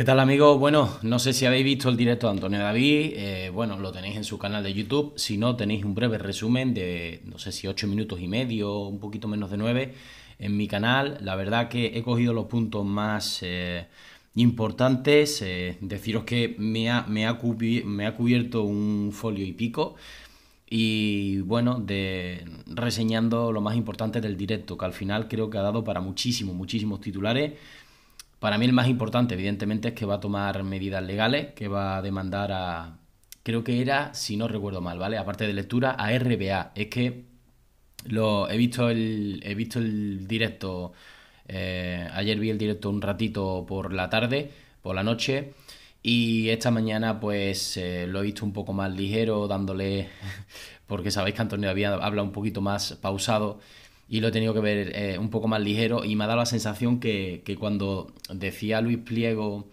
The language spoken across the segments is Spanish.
¿Qué tal amigos? Bueno, no sé si habéis visto el directo de Antonio David, eh, bueno, lo tenéis en su canal de YouTube, si no tenéis un breve resumen de, no sé si 8 minutos y medio, un poquito menos de 9, en mi canal, la verdad que he cogido los puntos más eh, importantes, eh, deciros que me ha, me, ha me ha cubierto un folio y pico, y bueno, de reseñando lo más importante del directo, que al final creo que ha dado para muchísimos, muchísimos titulares, para mí el más importante, evidentemente, es que va a tomar medidas legales, que va a demandar a, creo que era, si no recuerdo mal, ¿vale? Aparte de lectura, a RBA. Es que lo, he, visto el, he visto el directo, eh, ayer vi el directo un ratito por la tarde, por la noche, y esta mañana pues eh, lo he visto un poco más ligero, dándole, porque sabéis que Antonio había habla un poquito más pausado y lo he tenido que ver eh, un poco más ligero y me ha dado la sensación que, cuando decía Luis Pliego,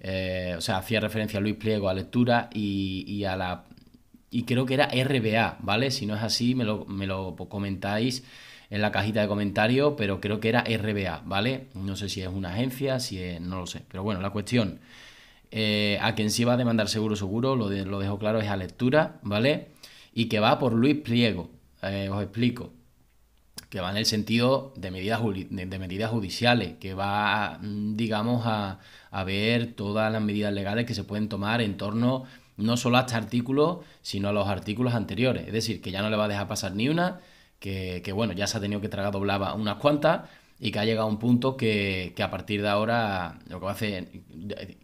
eh, o sea, hacía referencia a Luis Pliego a lectura y, a la... Y creo que era RBA, ¿vale? Si no es así, me lo, me lo comentáis en la cajita de comentarios, pero creo que era RBA, ¿vale? No sé si es una agencia, si no lo sé. Pero bueno, la cuestión, eh, a quien se va a demandar seguro, seguro, lo, lo dejo claro, es a lectura, ¿vale? Y que va por Luis Pliego, os explico que va en el sentido de medidas, de medidas judiciales, que va, mm, digamos, a, ver todas las medidas legales que se pueden tomar en torno no solo a este artículo, sino a los artículos anteriores. Es decir, que ya no le va a dejar pasar ni una, que, bueno, ya se ha tenido que tragar doblaba unas cuantas y que ha llegado a un punto que, a partir de ahora lo que va a hacer...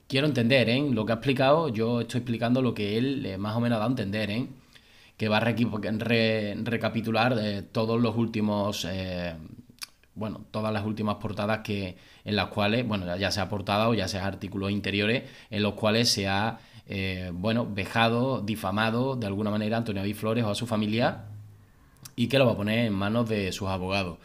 Quiero entender, ¿eh? Lo que ha explicado, yo estoy explicando lo que él eh, más o menos ha dado a entender, ¿eh? que va a re recapitular todos los últimos, eh, bueno, todas las últimas portadas que, en las cuales, bueno, ya sea portada o ya sea artículos interiores, en los cuales se ha, eh, bueno, vejado, difamado de alguna manera a Antonio David Flores o a su familia y que lo va a poner en manos de sus abogados.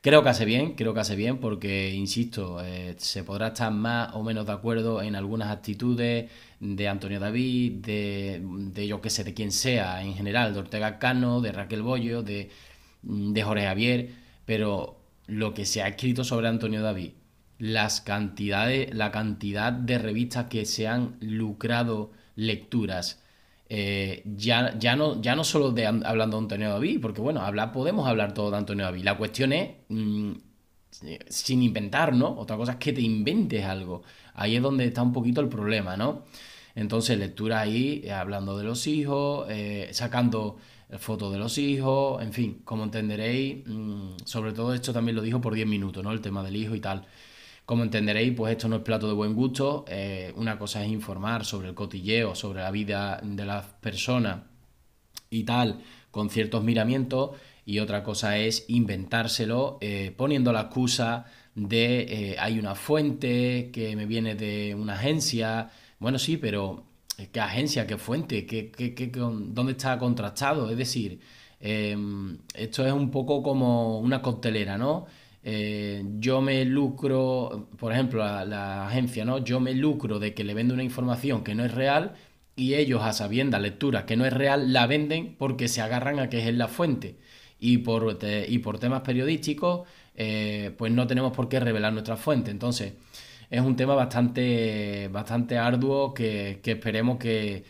Creo que hace bien, creo que hace bien porque, insisto, eh, se podrá estar más o menos de acuerdo en algunas actitudes de Antonio David, de, de yo que sé, de quien sea en general, de Ortega Cano, de Raquel Bollo, de, de Jorge Javier, pero lo que se ha escrito sobre Antonio David, las cantidades, la cantidad de revistas que se han lucrado lecturas, eh, ya, ya, no, ya no solo de, hablando de Antonio David, porque bueno, podemos hablar todo de Antonio David. La cuestión es, mm, eh, sin inventar, ¿no? Otra cosa es que te inventes algo. Ahí es donde está un poquito el problema, ¿no? Entonces, lectura ahí, eh, hablando de los hijos, sacando fotos de los hijos, en fin, como entenderéis, mm, sobre todo esto también lo dijo por 10 minutos, ¿no? El tema del hijo y tal. Como entenderéis, pues esto no es plato de buen gusto. Eh, una cosa es informar sobre el cotilleo, sobre la vida de las personas y tal, con ciertos miramientos. Y otra cosa es inventárselo eh, poniendo la excusa de eh, hay una fuente que me viene de una agencia. Bueno, sí, pero ¿qué agencia? ¿Qué fuente? ¿Dónde está contrastado? Es decir, em, esto es un poco como una coctelera, ¿no? Eh, yo me lucro, por ejemplo, la, la, agencia, ¿no? Yo me lucro de que le vendo una información que no es real y ellos a sabienda lectura que no es real la venden porque se agarran a que es la fuente. Y por, y por temas periodísticos, eh, pues no tenemos por qué revelar nuestra fuente. Entonces, es un tema bastante, bastante arduo que, que esperemos que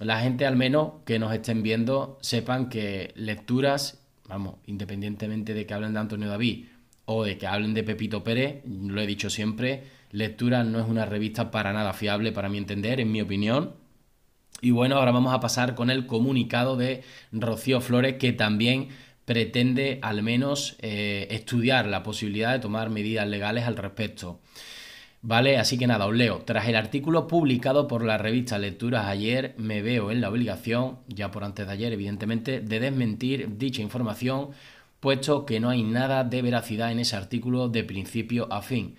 la gente al menos que nos estén viendo sepan que lecturas, vamos, independientemente de que hablen de Antonio David o de que hablen de Pepito Pérez, lo he dicho siempre, Lectura no es una revista para nada fiable, para mi entender, en mi opinión. Y bueno, ahora vamos a pasar con el comunicado de Rocío Flores, que también pretende al menos eh, estudiar la posibilidad de tomar medidas legales al respecto. ¿Vale? Así que nada, os leo. Tras el artículo publicado por la revista Lecturas ayer, me veo en la obligación, ya por antes de ayer evidentemente, de desmentir dicha información puesto que no hay nada de veracidad en ese artículo de principio a fin.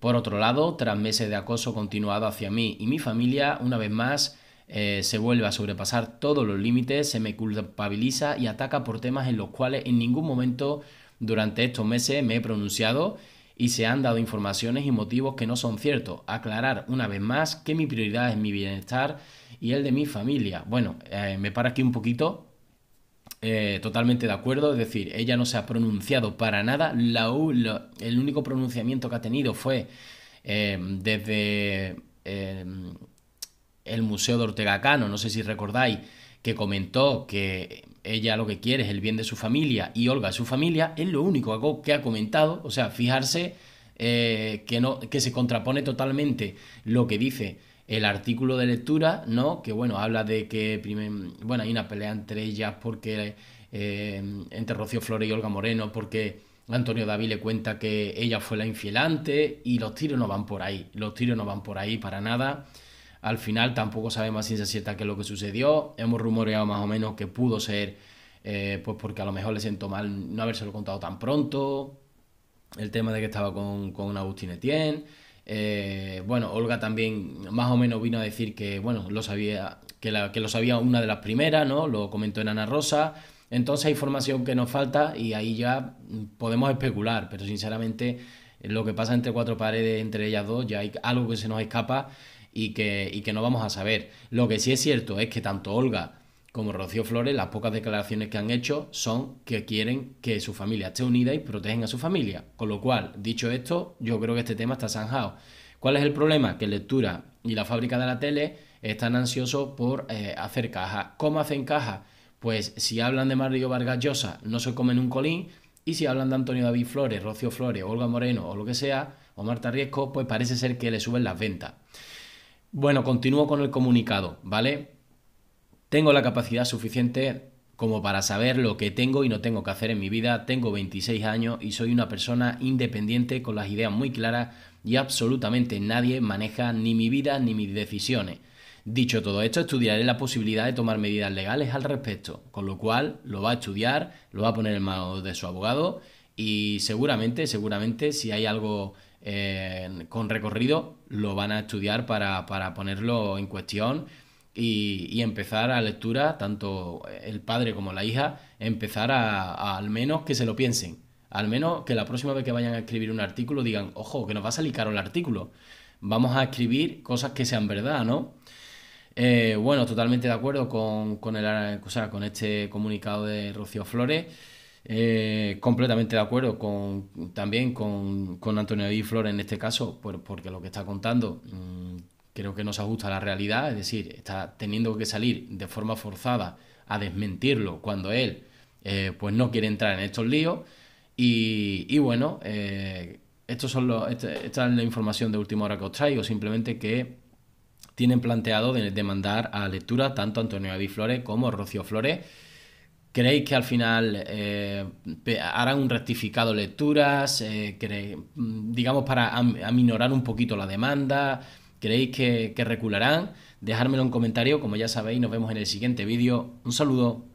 Por otro lado, tras meses de acoso continuado hacia mí y mi familia, una vez más eh, se vuelve a sobrepasar todos los límites, se me culpabiliza y ataca por temas en los cuales en ningún momento durante estos meses me he pronunciado y se han dado informaciones y motivos que no son ciertos. Aclarar una vez más que mi prioridad es mi bienestar y el de mi familia. Bueno, eh, me para aquí un poquito eh, totalmente de acuerdo, es decir, ella no se ha pronunciado para nada, la, el único pronunciamiento que ha tenido fue eh, desde eh, el Museo de Ortega Cano, no sé si recordáis, que comentó que ella lo que quiere es el bien de su familia y Olga su familia, es lo único que ha comentado, o sea, fijarse que, no, que se contrapone totalmente lo que dice el artículo de lectura, ¿no? Que bueno, habla de que bueno, hay una pelea entre ellas porque eh, entre Rocío Flores y Olga Moreno, porque Antonio David le cuenta que ella fue la infielante y los tiros no van por ahí, los tiros no van por ahí para nada. Al final tampoco sabemos a ciencia cierta qué es lo que sucedió. Hemos rumoreado más o menos que pudo ser, eh, pues porque a lo mejor le siento mal no habérselo contado tan pronto. El tema de que estaba con, con Agustín Etienne. Eh, bueno, Olga también más o menos vino a decir que, bueno, lo sabía, que, que lo sabía una de las primeras, ¿no? Lo comentó en Ana Rosa. Entonces hay información que nos falta y ahí ya podemos especular, pero sinceramente lo que pasa entre cuatro paredes, entre ellas dos, ya hay algo que se nos escapa y que, y que no vamos a saber. Lo que sí es cierto es que tanto Olga como Rocío Flores, las pocas declaraciones que han hecho son que quieren que su familia esté unida y protegen a su familia. Con lo cual, dicho esto, yo creo que este tema está zanjado. ¿Cuál es el problema? Que Lectura y la fábrica de la tele están ansiosos por eh, hacer caja. ¿Cómo hacen caja? Pues si hablan de Mario Vargas Llosa, no se comen un colín. Y si hablan de Antonio David Flores, Rocío Flores, Olga Moreno o lo que sea, o Marta Riesco, pues parece ser que le suben las ventas. Bueno, continúo con el comunicado, ¿vale? Tengo la capacidad suficiente como para saber lo que tengo y no tengo que hacer en mi vida. Tengo 26 años y soy una persona independiente con las ideas muy claras y absolutamente nadie maneja ni mi vida ni mis decisiones. Dicho todo esto, estudiaré la posibilidad de tomar medidas legales al respecto, con lo cual lo va a estudiar, lo va a poner en manos de su abogado y seguramente, seguramente si hay algo eh, con recorrido, lo van a estudiar para, para ponerlo en cuestión y, empezar a lectura, tanto el padre como la hija, empezar a, al menos que se lo piensen. Al menos que la próxima vez que vayan a escribir un artículo digan, ojo, que nos va a salir caro el artículo. Vamos a escribir cosas que sean verdad, ¿no? Eh, bueno, totalmente de acuerdo con, el, con este comunicado de Rocío Flores. Eh, completamente de acuerdo con, también con, Antonio y Flores en este caso, porque lo que está contando mm, creo que no se ajusta a la realidad, es decir, está teniendo que salir de forma forzada a desmentirlo cuando él eh, pues no quiere entrar en estos líos. Y, bueno, eh, estos son los, este, esta, es la información de última hora que os traigo, simplemente que tienen planteado demandar a lectura tanto Antonio Adi Flores como Rocío Flores. ¿Creéis que al final eh, harán un rectificado lecturas, mm, digamos, para aminorar un poquito la demanda? ¿Creéis que, recularán? Dejármelo en comentario, como ya sabéis, nos vemos en el siguiente vídeo. Un saludo.